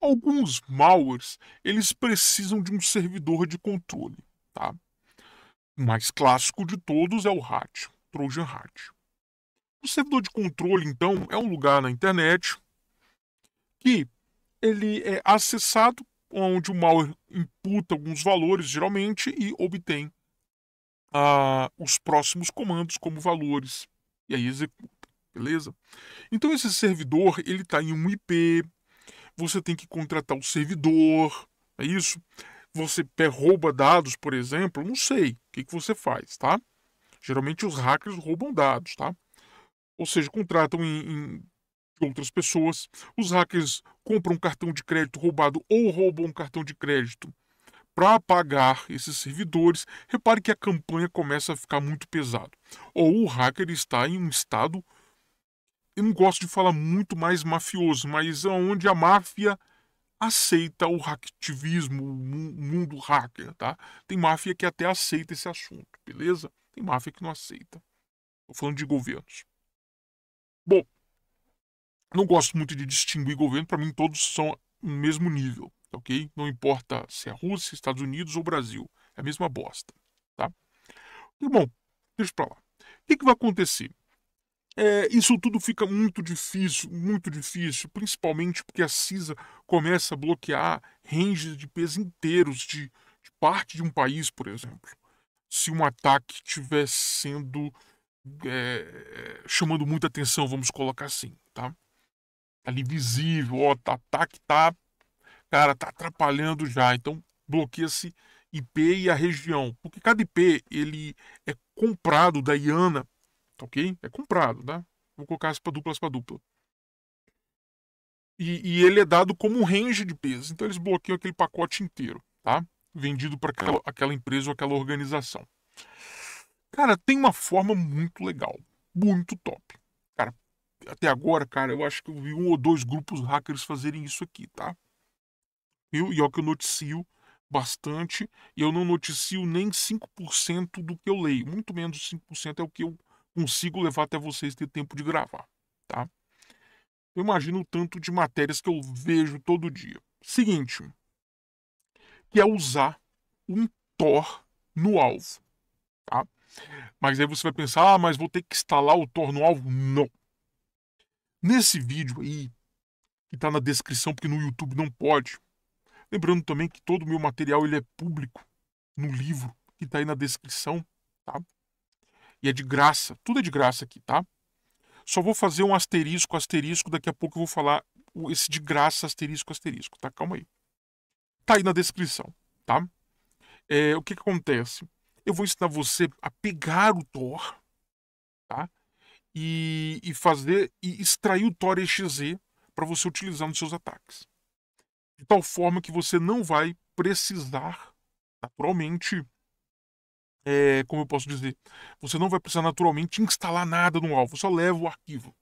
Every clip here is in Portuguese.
Alguns malwares, eles precisam de um servidor de controle, tá? O mais clássico de todos é o RAT, Trojan RAT. O servidor de controle, então, é um lugar na internet que ele é acessado onde o malware imputa alguns valores, geralmente, e obtém ah, os próximos comandos como valores. E aí executa, beleza? Então esse servidor, ele está em um IP, você tem que contratar o um servidor, é isso? Você rouba dados, por exemplo, não sei o que, que você faz, tá? Geralmente os hackers roubam dados, tá? Ou seja, contratam em, em outras pessoas. Os hackers compram um cartão de crédito roubado ou roubam um cartão de crédito para apagar esses servidores. Repare que a campanha começa a ficar muito pesada. Ou o hacker está em um estado eu não gosto de falar muito mais mafioso, mas onde a máfia aceita o hacktivismo, o mundo hacker, tá? Tem máfia que até aceita esse assunto, beleza? Tem máfia que não aceita. Estou falando de governos. Bom, não gosto muito de distinguir governo, para mim todos são no mesmo nível, ok? Não importa se é Rússia, Estados Unidos ou Brasil, é a mesma bosta, tá? Bom, deixa pra lá. O que, que vai acontecer? É, isso tudo fica muito difícil, muito difícil, principalmente porque a CISA começa a bloquear ranges de peso inteiros de, de parte de um país, por exemplo. Se um ataque estiver sendo. É, chamando muita atenção, vamos colocar assim, tá? Ali visível, ó, tá, ataque tá, tá, Cara, tá atrapalhando já, então bloqueia-se IP e a região, porque cada IP ele é comprado da IANA ok? É comprado, tá? Vou colocar aspa dupla, aspa dupla. E, e ele é dado como um range de pesos. Então eles bloqueiam aquele pacote inteiro, tá? Vendido para aquela, aquela empresa ou aquela organização. Cara, tem uma forma muito legal. Muito top. Cara, até agora, cara, eu acho que eu vi um ou dois grupos hackers fazerem isso aqui, tá? Eu, e é o que eu noticio bastante. E eu não noticio nem 5% do que eu leio. Muito menos de 5% é o que eu consigo levar até vocês ter tempo de gravar, tá? Eu imagino o tanto de matérias que eu vejo todo dia. Seguinte, que é usar um Tor no alvo, tá? Mas aí você vai pensar, ah, mas vou ter que instalar o Tor no alvo? Não. Nesse vídeo aí, que tá na descrição, porque no YouTube não pode. Lembrando também que todo o meu material ele é público no livro que tá aí na descrição, tá? E é de graça, tudo é de graça aqui, tá? Só vou fazer um asterisco, asterisco, daqui a pouco eu vou falar esse de graça, asterisco, asterisco, tá? Calma aí. Tá aí na descrição, tá? É, o que, que acontece? Eu vou ensinar você a pegar o Thor, tá? E, e fazer e extrair o Thor EXE para você utilizar nos seus ataques. De tal forma que você não vai precisar, naturalmente, é, como eu posso dizer, você não vai precisar naturalmente instalar nada no alvo, só leva o arquivo.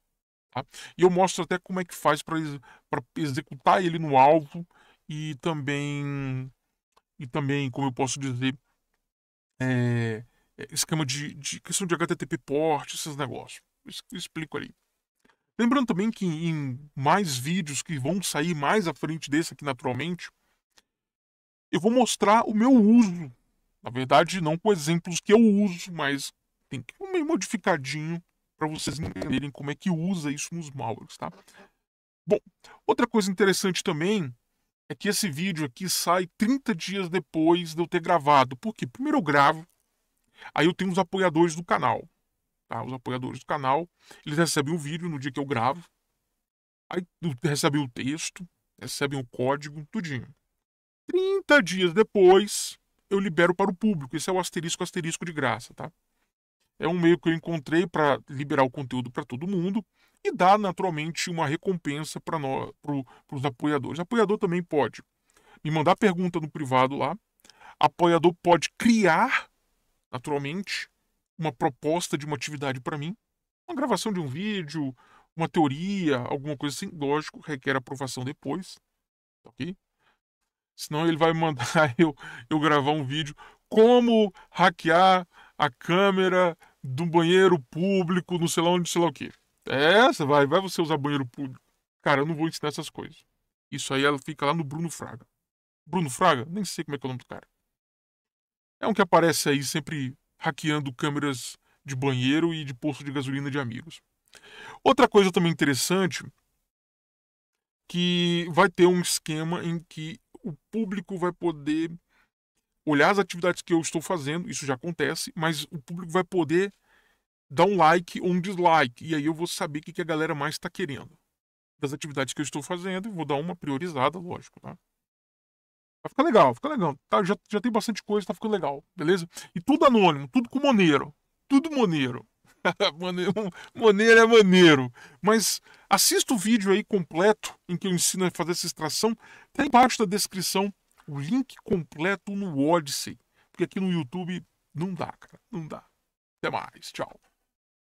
Tá? E eu mostro até como é que faz para executar ele no alvo e também, e também como eu posso dizer, é, é esquema de, de, questão de HTTP port, esses negócios. Eu explico ali. Lembrando também que em mais vídeos que vão sair mais à frente desse aqui naturalmente, eu vou mostrar o meu uso na verdade, não com exemplos que eu uso, mas tem que um meio modificadinho para vocês entenderem como é que usa isso nos malwares, tá? Bom, outra coisa interessante também é que esse vídeo aqui sai 30 dias depois de eu ter gravado. Por quê? Primeiro eu gravo, aí eu tenho os apoiadores do canal. Tá? Os apoiadores do canal, eles recebem o vídeo no dia que eu gravo, aí recebem o texto, recebem o código, tudinho. 30 dias depois, eu libero para o público. Esse é o asterisco asterisco de graça, tá? É um meio que eu encontrei para liberar o conteúdo para todo mundo e dar naturalmente uma recompensa para nós, para os apoiadores. O apoiador também pode me mandar pergunta no privado lá. Apoiador pode criar, naturalmente, uma proposta de uma atividade para mim, uma gravação de um vídeo, uma teoria, alguma coisa assim. Lógico, requer aprovação depois, tá ok? Senão ele vai mandar eu, eu gravar um vídeo como hackear a câmera do banheiro público, não sei lá onde, sei lá o quê. É essa, vai, vai você usar banheiro público. Cara, eu não vou ensinar essas coisas. Isso aí ela fica lá no Bruno Fraga. Bruno Fraga? Nem sei como é que é o nome do cara. É um que aparece aí sempre hackeando câmeras de banheiro e de posto de gasolina de amigos. Outra coisa também interessante que vai ter um esquema em que o público vai poder olhar as atividades que eu estou fazendo, isso já acontece, mas o público vai poder dar um like ou um dislike, e aí eu vou saber o que a galera mais está querendo das atividades que eu estou fazendo, e vou dar uma priorizada, lógico, tá? Vai ficar legal, fica legal. Tá, já, já tem bastante coisa, tá ficando legal, beleza? E tudo anônimo, tudo com moneiro. Tudo moneiro. maneiro é maneiro. Mas assista o vídeo aí completo em que eu ensino a fazer essa extração. Tem embaixo da descrição o link completo no Odyssey. Porque aqui no YouTube não dá, cara. Não dá. Até mais. Tchau.